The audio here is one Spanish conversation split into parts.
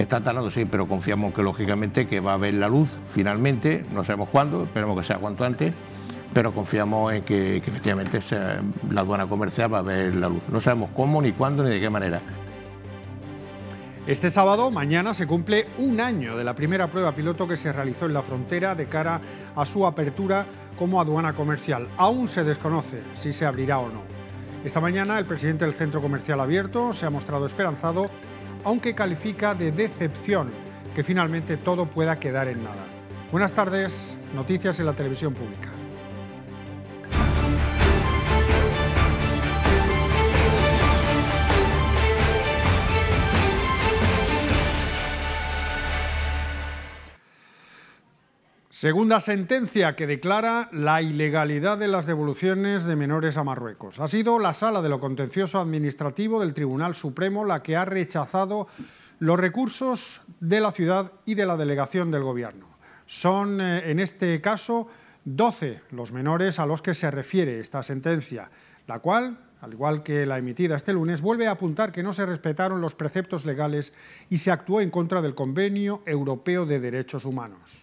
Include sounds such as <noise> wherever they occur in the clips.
Está tardando, sí, pero confiamos que lógicamente que va a haber la luz finalmente, no sabemos cuándo, esperemos que sea cuanto antes, pero confiamos en que, efectivamente la aduana comercial va a ver la luz. No sabemos cómo, ni cuándo, ni de qué manera. Este sábado, mañana, se cumple un año de la primera prueba piloto que se realizó en la frontera de cara a su apertura como aduana comercial. Aún se desconoce si se abrirá o no. Esta mañana el presidente del Centro Comercial Abierto se ha mostrado esperanzado aunque califica de decepción que finalmente todo pueda quedar en nada. Buenas tardes, noticias en la televisión pública. Segunda sentencia que declara la ilegalidad de las devoluciones de menores a Marruecos. Ha sido la Sala de lo Contencioso Administrativo del Tribunal Supremo la que ha rechazado los recursos de la ciudad y de la delegación del Gobierno. Son, eh, en este caso, 12 los menores a los que se refiere esta sentencia, la cual al igual que la emitida este lunes, vuelve a apuntar que no se respetaron los preceptos legales y se actuó en contra del Convenio Europeo de Derechos Humanos.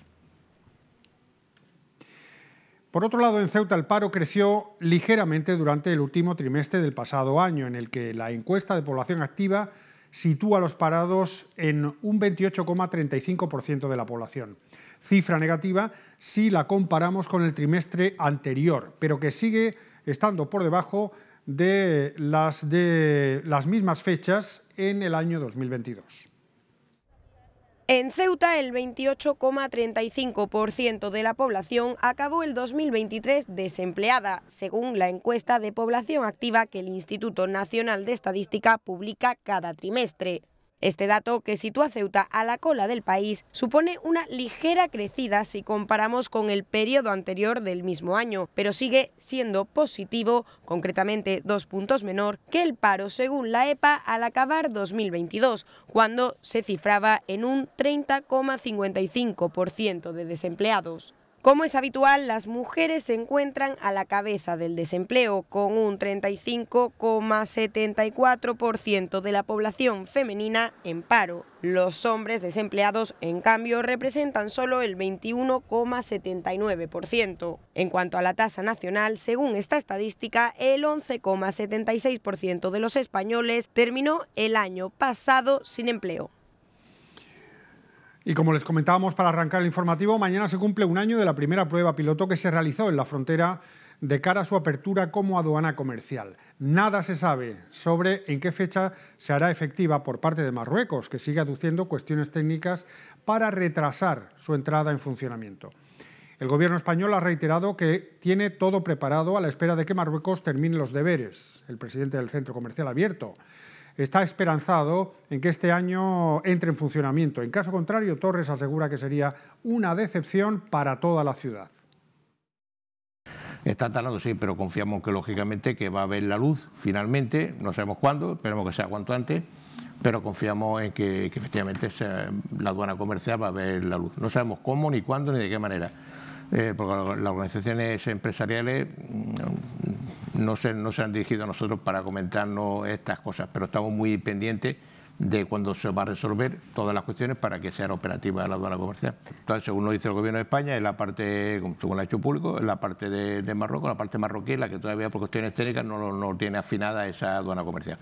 Por otro lado, en Ceuta el paro creció ligeramente durante el último trimestre del pasado año, en el que la encuesta de población activa sitúa a los parados en un 28,35% de la población. Cifra negativa si la comparamos con el trimestre anterior, pero que sigue estando por debajo de las, de las mismas fechas en el año 2022. En Ceuta, el 28,35% de la población acabó el 2023 desempleada, según la encuesta de población activa que el Instituto Nacional de Estadística publica cada trimestre. Este dato, que sitúa a Ceuta a la cola del país, supone una ligera crecida si comparamos con el periodo anterior del mismo año, pero sigue siendo positivo, concretamente dos puntos menor, que el paro según la EPA al acabar 2022, cuando se cifraba en un 30,55% de desempleados. Como es habitual, las mujeres se encuentran a la cabeza del desempleo, con un 35,74% de la población femenina en paro. Los hombres desempleados, en cambio, representan solo el 21,79%. En cuanto a la tasa nacional, según esta estadística, el 11,76% de los españoles terminó el año pasado sin empleo. Y como les comentábamos para arrancar el informativo, mañana se cumple un año de la primera prueba piloto que se realizó en la frontera de cara a su apertura como aduana comercial. Nada se sabe sobre en qué fecha se hará efectiva por parte de Marruecos, que sigue aduciendo cuestiones técnicas para retrasar su entrada en funcionamiento. El gobierno español ha reiterado que tiene todo preparado a la espera de que Marruecos termine los deberes, el presidente del Centro Comercial Abierto está esperanzado en que este año entre en funcionamiento. En caso contrario, Torres asegura que sería una decepción para toda la ciudad. Está tardando, sí, pero confiamos que lógicamente que va a haber la luz finalmente, no sabemos cuándo, esperemos que sea cuanto antes, pero confiamos en que, efectivamente la aduana comercial va a ver la luz. No sabemos cómo, ni cuándo, ni de qué manera, eh, porque las organizaciones empresariales no se, han dirigido a nosotros para comentarnos estas cosas, pero estamos muy pendientes de cuándo se va a resolver todas las cuestiones para que sea operativa la aduana comercial. Entonces, según nos dice el Gobierno de España, es la parte, según lo ha hecho público, es la parte de, Marrocos, Marruecos, la parte marroquí, la que todavía por cuestiones técnicas no, no tiene afinada esa aduana comercial.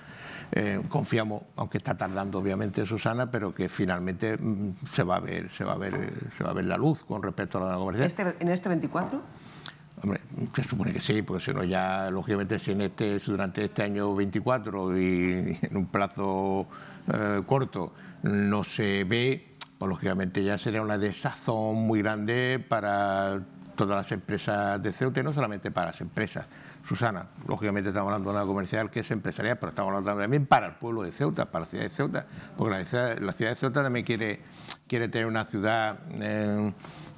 Eh, confiamos, aunque está tardando obviamente Susana, pero que finalmente mm, se va a ver, se va a ver, se va a ver la luz con respecto a la aduana comercial. Este, ¿En este 24? Hombre, se supone que sí, porque si no ya, lógicamente, si en este, durante este año 24 y en un plazo eh, corto no se ve, pues lógicamente ya sería una desazón muy grande para todas las empresas de Ceuta, y no solamente para las empresas. Susana, lógicamente estamos hablando de una comercial que es empresarial, pero estamos hablando también para el pueblo de Ceuta, para la ciudad de Ceuta, porque la ciudad, de Ceuta también quiere, quiere tener una ciudad... Eh,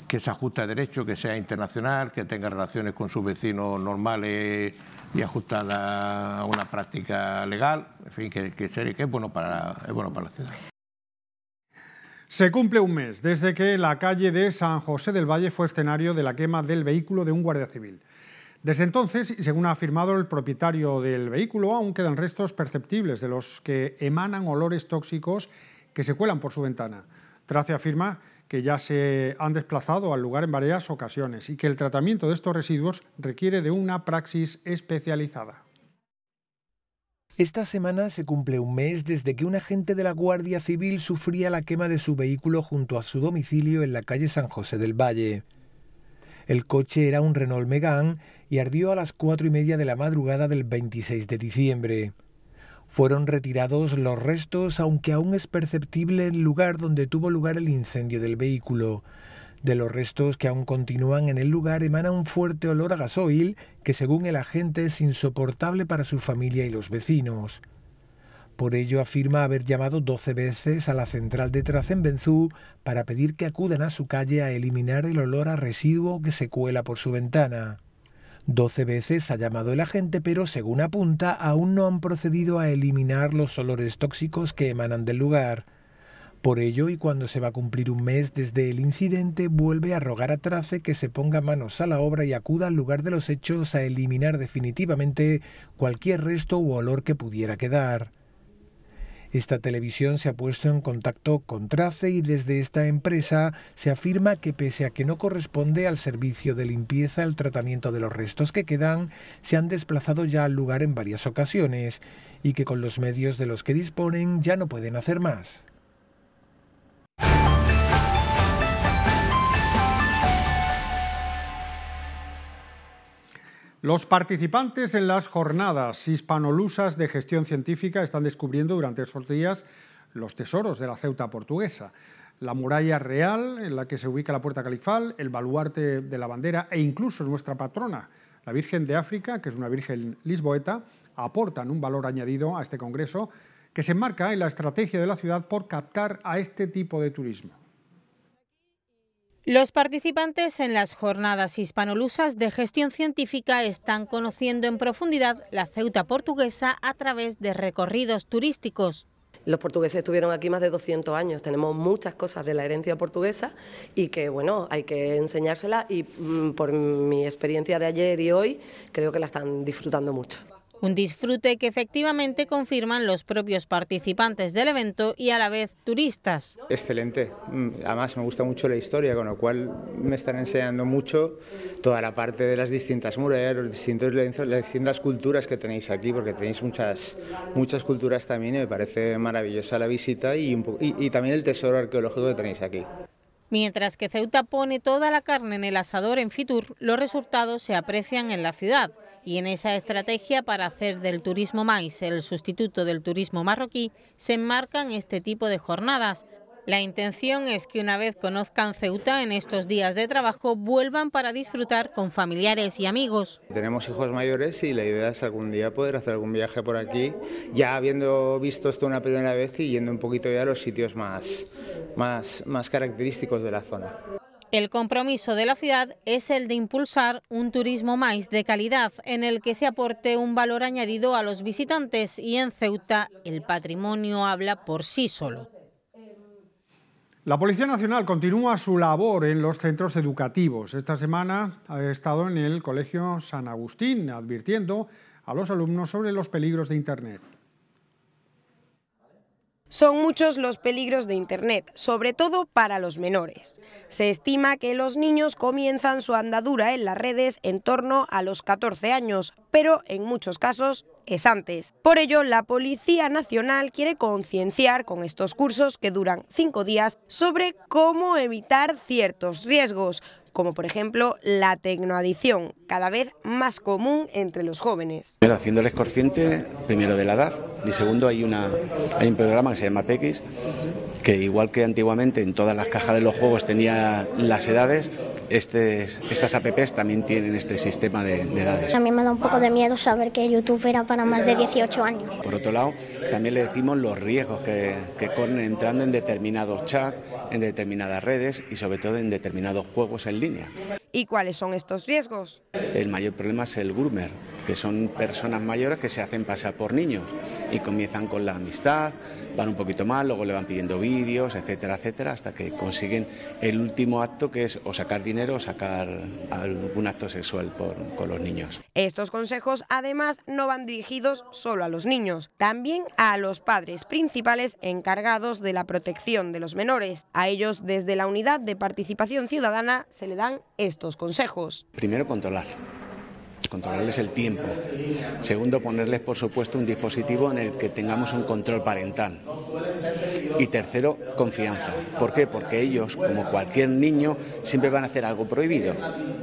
que se ajuste a derecho, que sea internacional, que tenga relaciones con sus vecinos normales y ajustada a una práctica legal, en fin, que, es, bueno para, bueno para la ciudad. Se cumple un mes desde que la calle de San José del Valle fue escenario de la quema del vehículo de un guardia civil. Desde entonces, según ha afirmado el propietario del vehículo, aún quedan restos perceptibles de los que emanan olores tóxicos que se cuelan por su ventana. Trace afirma que ya se han desplazado al lugar en varias ocasiones y que el tratamiento de estos residuos requiere de una praxis especializada. Esta semana se cumple un mes desde que un agente de la Guardia Civil sufría la quema de su vehículo junto a su domicilio en la calle San José del Valle. El coche era un Renault Megane y ardió a las cuatro y media de la madrugada del 26 de diciembre. Fueron retirados los restos, aunque aún es perceptible el lugar donde tuvo lugar el incendio del vehículo. De los restos que aún continúan en el lugar emana un fuerte olor a gasoil que según el agente es insoportable para su familia y los vecinos. Por ello afirma haber llamado 12 veces a la central de Tracenbenzú para pedir que acudan a su calle a eliminar el olor a residuo que se cuela por su ventana. Doce veces ha llamado el agente, pero según apunta, aún no han procedido a eliminar los olores tóxicos que emanan del lugar. Por ello, y cuando se va a cumplir un mes desde el incidente, vuelve a rogar a Trace que se ponga manos a la obra y acuda al lugar de los hechos a eliminar definitivamente cualquier resto u olor que pudiera quedar. Esta televisión se ha puesto en contacto con Trace y desde esta empresa se afirma que pese a que no corresponde al servicio de limpieza el tratamiento de los restos que quedan, se han desplazado ya al lugar en varias ocasiones y que con los medios de los que disponen ya no pueden hacer más. Los participantes en las jornadas hispanolusas de gestión científica están descubriendo durante esos días los tesoros de la Ceuta portuguesa. La muralla real en la que se ubica la puerta califal, el baluarte de la bandera e incluso nuestra patrona, la Virgen de África, que es una Virgen lisboeta, aportan un valor añadido a este congreso que se enmarca en la estrategia de la ciudad por captar a este tipo de turismo. Los participantes en las jornadas hispanolusas de gestión científica están conociendo en profundidad la Ceuta portuguesa a través de recorridos turísticos. Los portugueses estuvieron aquí más de 200 años, tenemos muchas cosas de la herencia portuguesa y que, bueno, hay que enseñárselas y mm, por mi experiencia de ayer y hoy, creo que la están disfrutando mucho. Un disfrute que efectivamente confirman los propios participantes del evento y a la vez turistas. Excelente. Mm, además me gusta mucho la historia, con lo cual me están enseñando mucho toda la parte de las distintas murallas, los distintos lenzos, las distintas culturas que tenéis aquí, porque tenéis muchas, muchas culturas también y me parece maravillosa la visita y también el tesoro arqueológico que tenéis aquí. Mientras que Ceuta pone toda la carne en el asador en Fitur, los resultados se aprecian en la ciudad. Y en esa estrategia para hacer del turismo maíz el sustituto del turismo marroquí, se enmarcan este tipo de jornadas. La intención es que una vez conozcan Ceuta en estos días de trabajo, vuelvan para disfrutar con familiares y amigos. Tenemos hijos mayores y la idea es algún día poder hacer algún viaje por aquí, ya habiendo visto esto una primera vez y yendo un poquito ya a los sitios más, más, más característicos de la zona. El compromiso de la ciudad es el de impulsar un turismo más de calidad en el que se aporte un valor añadido a los visitantes y en Ceuta el patrimonio habla por sí solo. La Policía Nacional continúa su labor en los centros educativos. Esta semana ha estado en el Colegio San Agustín advirtiendo a los alumnos sobre los peligros de Internet. Son muchos los peligros de Internet, sobre todo para los menores. Se estima que los niños comienzan su andadura en las redes en torno a los 14 años, pero en muchos casos es antes. Por ello, la Policía Nacional quiere concienciar con estos cursos que duran cinco días sobre cómo evitar ciertos riesgos, como por ejemplo la tecnoadición... cada vez más común entre los jóvenes. pero haciéndoles consciente, primero de la edad, y segundo, hay, hay un programa que se llama PX, que igual que antiguamente en todas las cajas de los juegos tenía las edades, este, estas apps también tienen este sistema de, de, edades. A mí me da un poco de miedo saber que YouTube era para más de 18 años. Por otro lado, también le decimos los riesgos que, corren entrando en determinados chats, en determinadas redes y sobre todo en determinados juegos en línea. ¿Y cuáles son estos riesgos? El mayor problema es el groomer, que son personas mayores que se hacen pasar por niños y comienzan con la amistad, van un poquito más, luego le van pidiendo vídeos, etcétera, etcétera, hasta que consiguen el último acto que es o sacar dinero sacar algún acto sexual con los niños. Estos consejos además no van dirigidos solo a los niños, también a los padres principales encargados de la protección de los menores. A ellos desde la Unidad de Participación Ciudadana se le dan estos consejos. Primero controlar controlarles el tiempo. Segundo, ponerles, por supuesto, un dispositivo en el que tengamos un control parental. Y tercero, confianza. ¿Por qué? Porque ellos, como cualquier niño, siempre van a hacer algo prohibido.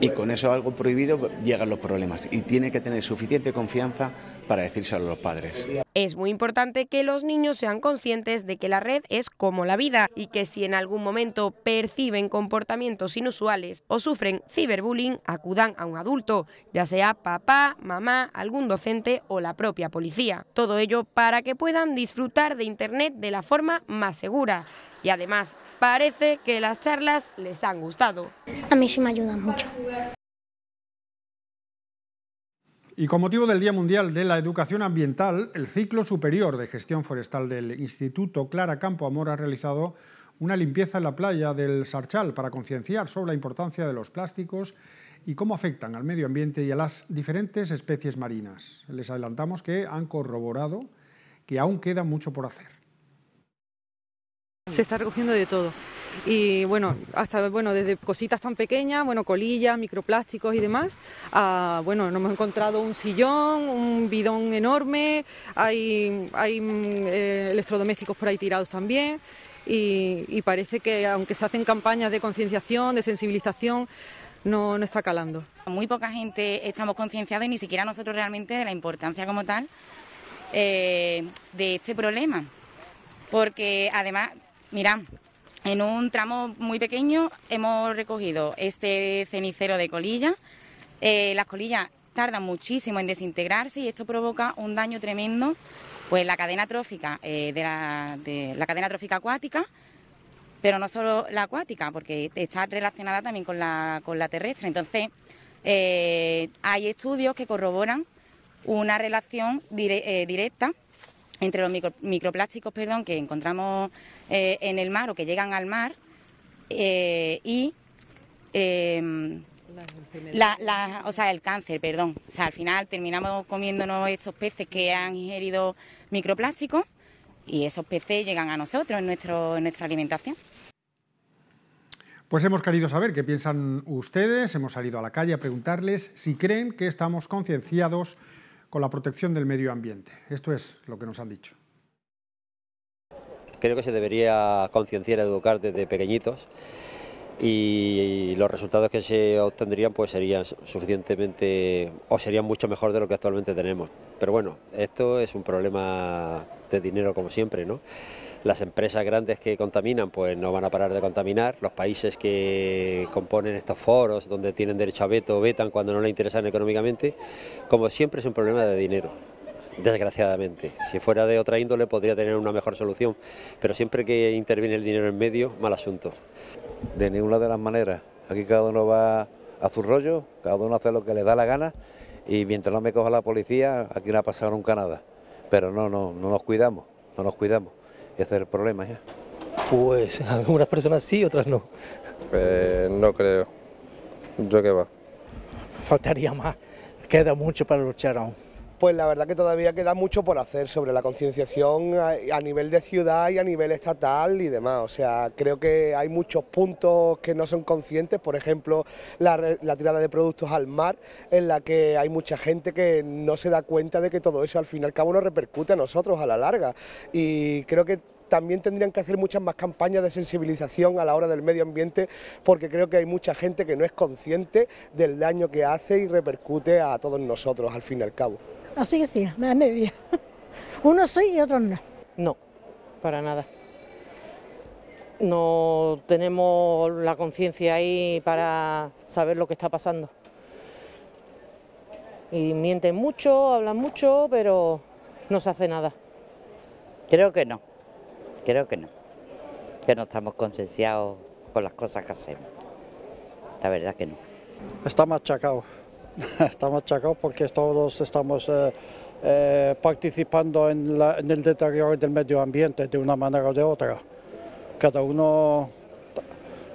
Y con eso algo prohibido llegan los problemas. Y tiene que tener suficiente confianza para decírselo a los padres. Es muy importante que los niños sean conscientes de que la red es como la vida y que si en algún momento perciben comportamientos inusuales o sufren ciberbullying, acudan a un adulto, ya sea papá, mamá, algún docente o la propia policía. Todo ello para que puedan disfrutar de Internet de la forma más segura. Y además, parece que las charlas les han gustado. A mí sí me ayudan mucho. Y con motivo del Día Mundial de la Educación Ambiental, el ciclo superior de gestión forestal del Instituto Clara Campo Amor ha realizado una limpieza en la playa del Sarchal para concienciar sobre la importancia de los plásticos y cómo afectan al medio ambiente y a las diferentes especies marinas. Les adelantamos que han corroborado que aún queda mucho por hacer. Se está recogiendo de todo. Y bueno, hasta bueno, desde cositas tan pequeñas, bueno, colillas, microplásticos y demás, a, bueno, nos hemos encontrado un sillón, un bidón enorme, hay, hay mm, eh, electrodomésticos por ahí tirados también. Y, parece que aunque se hacen campañas de concienciación, de sensibilización, no, no está calando. Muy poca gente estamos concienciados y ni siquiera nosotros realmente de la importancia como tal eh, de este problema. Porque además Mira, en un tramo muy pequeño hemos recogido este cenicero de colillas. Eh, las colillas tardan muchísimo en desintegrarse y esto provoca un daño tremendo, pues la cadena trófica eh, de, la, cadena trófica acuática, pero no solo la acuática, porque está relacionada también con la, con la terrestre. Entonces, eh, hay estudios que corroboran una relación directa entre los microplásticos perdón, que encontramos eh, en el mar o que llegan al mar eh, y em, la, o sea, el cáncer, perdón. O sea, al final terminamos comiéndonos estos peces que han ingerido microplásticos y esos peces llegan a nosotros en, nuestro, en nuestra alimentación. Pues hemos querido saber qué piensan ustedes, hemos salido a la calle a preguntarles si creen que estamos concienciados con la protección del medio ambiente. Esto es lo que nos han dicho creo que se debería concienciar, educar desde pequeñitos y los resultados que se obtendrían pues serían suficientemente o serían mucho mejor de lo que actualmente tenemos. Pero bueno, esto es un problema de dinero como siempre, ¿no? las empresas grandes que contaminan pues no van a parar de contaminar, los países que componen estos foros donde tienen derecho a veto vetan cuando no les interesan económicamente, como siempre es un problema de dinero. Desgraciadamente, si fuera de otra índole podría tener una mejor solución, pero siempre que interviene el dinero en medio, mal asunto. De ninguna de las maneras, aquí cada uno va a su rollo, cada uno hace lo que le da la gana y mientras no me coja la policía, aquí no ha pasado nunca nada. Pero no, no, no nos cuidamos, no nos cuidamos. ...y hacer problemas problema ya. Pues algunas personas sí, otras no. Eh, no creo. Yo qué va. Faltaría más. Queda mucho para luchar aún pues la verdad que todavía queda mucho por hacer sobre la concienciación a, nivel de ciudad y a nivel estatal y demás. O sea, creo que hay muchos puntos que no son conscientes, por ejemplo, la, la, tirada de productos al mar, en la que hay mucha gente que no se da cuenta de que todo eso al fin y al cabo nos repercute a nosotros a la larga. Y creo que también tendrían que hacer muchas más campañas de sensibilización a la hora del medio ambiente porque creo que hay mucha gente que no es consciente del daño que hace y repercute a todos nosotros al fin y al cabo. Así que sí, me da media. <laughs> Unos sí y otros no. No, para nada. No tenemos la conciencia ahí para saber lo que está pasando. Y mienten mucho, hablan mucho, pero no se hace nada. Creo que no, creo que no. Que no estamos concienciados con las cosas que hacemos. La verdad que no. Está machacado. <laughs> estamos chacos porque todos estamos eh, eh, participando en, el deterioro del medio ambiente de una manera o de otra. Cada uno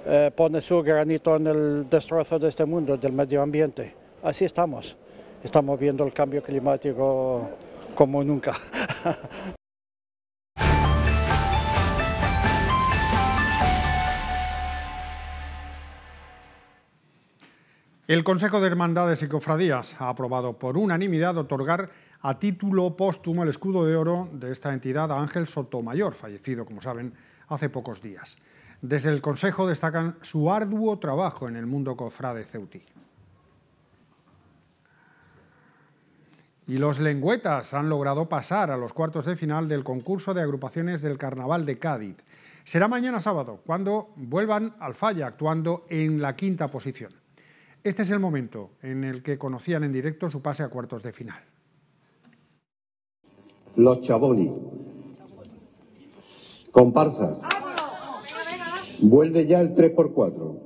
eh, pone su granito en el destrozo de este mundo, del medio ambiente. Así estamos. Estamos viendo el cambio climático como nunca. <laughs> El Consejo de Hermandades y Cofradías ha aprobado por unanimidad otorgar a título póstumo el escudo de oro de esta entidad a Ángel Sotomayor, fallecido, como saben, hace pocos días. Desde el Consejo destacan su arduo trabajo en el mundo cofrade ceutí. Y los lengüetas han logrado pasar a los cuartos de final del concurso de agrupaciones del Carnaval de Cádiz. Será mañana sábado, cuando vuelvan al falla, actuando en la quinta posición. Este es el momento en el que conocían en directo su pase a cuartos de final. Los Chaboni. Comparsas. Vuelve ya el 3x4.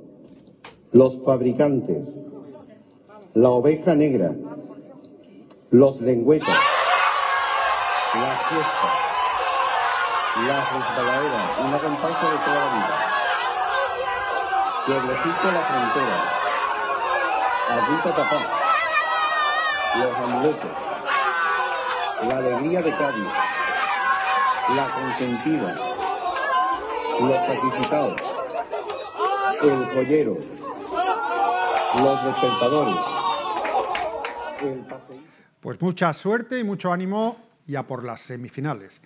Los fabricantes. La oveja negra. Los lengüetas. La fiesta. La resbaladera. Una comparsa de toda la vida. Pueblecito la frontera. Adulta Tapá, Los Amuletos, La Alegría de Cádiz, La Consentida, Los Sacrificados, El Collero, Los Despertadores, El Paseí. Pues mucha suerte y mucho ánimo ya por las semifinales.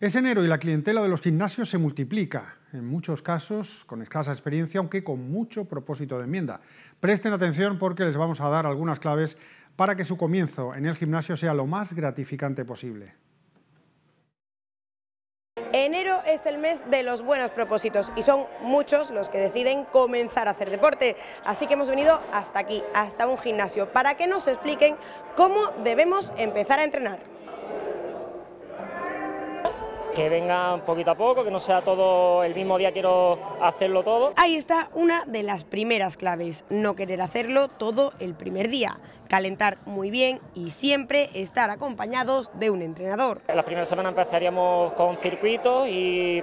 Es enero y la clientela de los gimnasios se multiplica, en muchos casos con escasa experiencia, aunque con mucho propósito de enmienda. Presten atención porque les vamos a dar algunas claves para que su comienzo en el gimnasio sea lo más gratificante posible. Enero es el mes de los buenos propósitos y son muchos los que deciden comenzar a hacer deporte. Así que hemos venido hasta aquí, hasta un gimnasio, para que nos expliquen cómo debemos empezar a entrenar que vengan poquito a poco, que no sea todo el mismo día quiero hacerlo todo. Ahí está una de las primeras claves, no querer hacerlo todo el primer día calentar muy bien y siempre estar acompañados de un entrenador. En La primera semana empezaríamos con circuitos y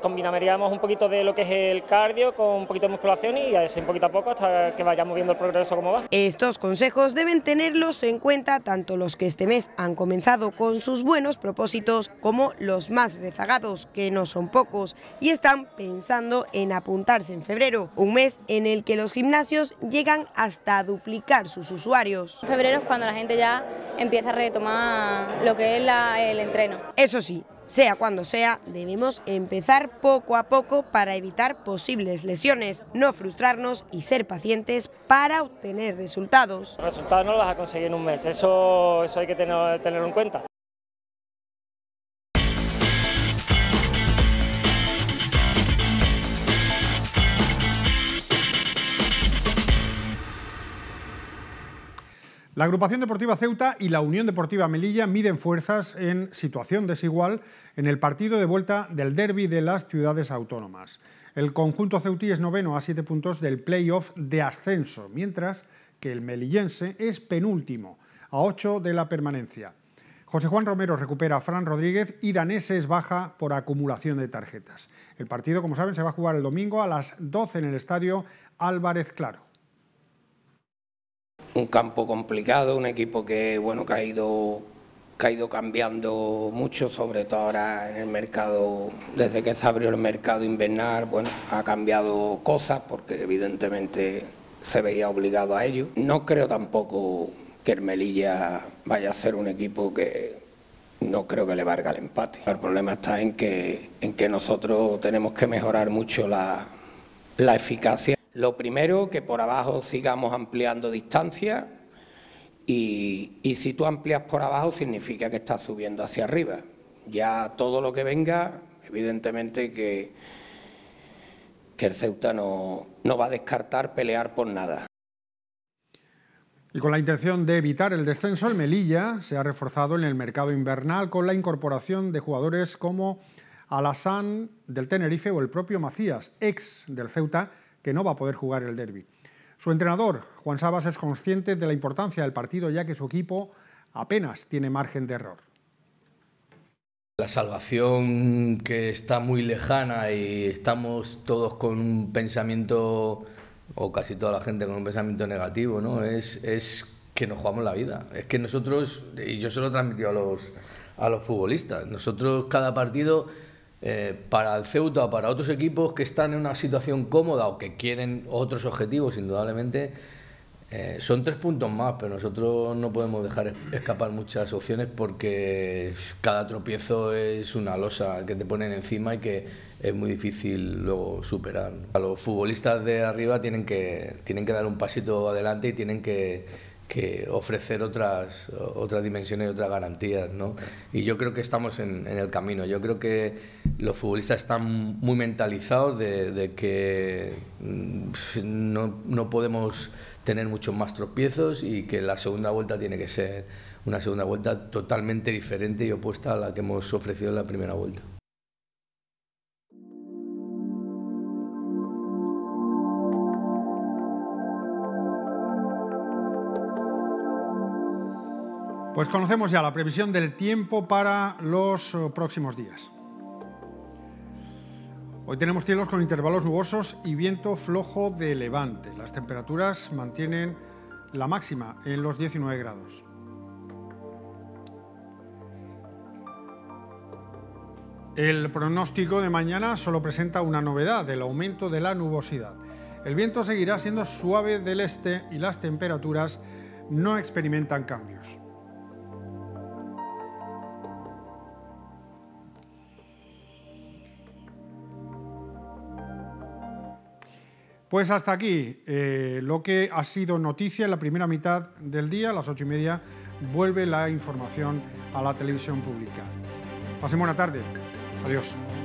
combinaríamos un poquito de lo que es el cardio con un poquito de musculación y así poquito a poco hasta que vayamos viendo el progreso como va. Estos consejos deben tenerlos en cuenta tanto los que este mes han comenzado con sus buenos propósitos como los más rezagados, que no son pocos, y están pensando en apuntarse en febrero, un mes en el que los gimnasios llegan hasta duplicar sus usuarios. febrero es cuando la gente ya empieza a retomar lo que es el entreno. Eso sí, sea cuando sea, debemos empezar poco a poco para evitar posibles lesiones, no frustrarnos y ser pacientes para obtener resultados. Resultados no los vas a conseguir en un mes, eso, eso hay que tener, tenerlo en cuenta. La agrupación deportiva Ceuta y la Unión Deportiva Melilla miden fuerzas en situación desigual en el partido de vuelta del derby de las ciudades autónomas. El conjunto ceutí es noveno a siete puntos del playoff de ascenso, mientras que el melillense es penúltimo, a ocho de la permanencia. José Juan Romero recupera a Fran Rodríguez y Daneses baja por acumulación de tarjetas. El partido, como saben, se va a jugar el domingo a las 12 en el estadio Álvarez Claro un campo complicado, un equipo que, bueno, ha ido, cambiando mucho, sobre todo ahora en el mercado, desde que se abrió el mercado invernal, bueno, ha cambiado cosas porque evidentemente se veía obligado a ello. No creo tampoco que el Melilla vaya a ser un equipo que no creo que le valga el empate. El problema está en que, en que nosotros tenemos que mejorar mucho la, la eficacia. Lo primero, que por abajo sigamos ampliando distancia y, si tú amplias por abajo significa que estás subiendo hacia arriba. Ya todo lo que venga, evidentemente que, el Ceuta no, no va a descartar pelear por nada. Y con la intención de evitar el descenso, el Melilla se ha reforzado en el mercado invernal con la incorporación de jugadores como Alassane del Tenerife o el propio Macías, ex del Ceuta, que no va a poder jugar el derby. Su entrenador, Juan Sabas, es consciente de la importancia del partido ya que su equipo apenas tiene margen de error. La salvación que está muy lejana y estamos todos con un pensamiento, o casi toda la gente con un pensamiento negativo, ¿no? Es, es que nos jugamos la vida. Es que nosotros, y yo se lo he transmitido a los, a los futbolistas, nosotros cada partido eh, para el Ceuta, o para otros equipos que están en una situación cómoda o que quieren otros objetivos, indudablemente, eh, son tres puntos más, pero nosotros no podemos dejar escapar muchas opciones porque cada tropiezo es una losa que te ponen encima y que es muy difícil luego superar. los futbolistas de arriba tienen que, tienen que dar un pasito adelante y tienen que que ofrecer otras, otras dimensiones y otras garantías. Y yo creo que estamos en, el camino. Yo creo que los futbolistas están muy mentalizados de, que mm, no, no, podemos tener muchos más tropiezos y que la segunda vuelta tiene que ser una segunda vuelta totalmente diferente y opuesta a la que hemos ofrecido en la primera vuelta. Pues conocemos ya la previsión del tiempo para los eh, próximos días. Hoy tenemos cielos con intervalos nubosos y viento flojo de levante. Las temperaturas mantienen la máxima en los 19 grados. El pronóstico de mañana solo presenta una novedad, el aumento de la nubosidad. El viento seguirá siendo suave del este y las temperaturas no experimentan cambios. Pues hasta aquí eh, lo que ha sido noticia en la primera mitad del día, a las ocho y media, vuelve la información a la televisión pública. Pasen buena tarde. Adiós.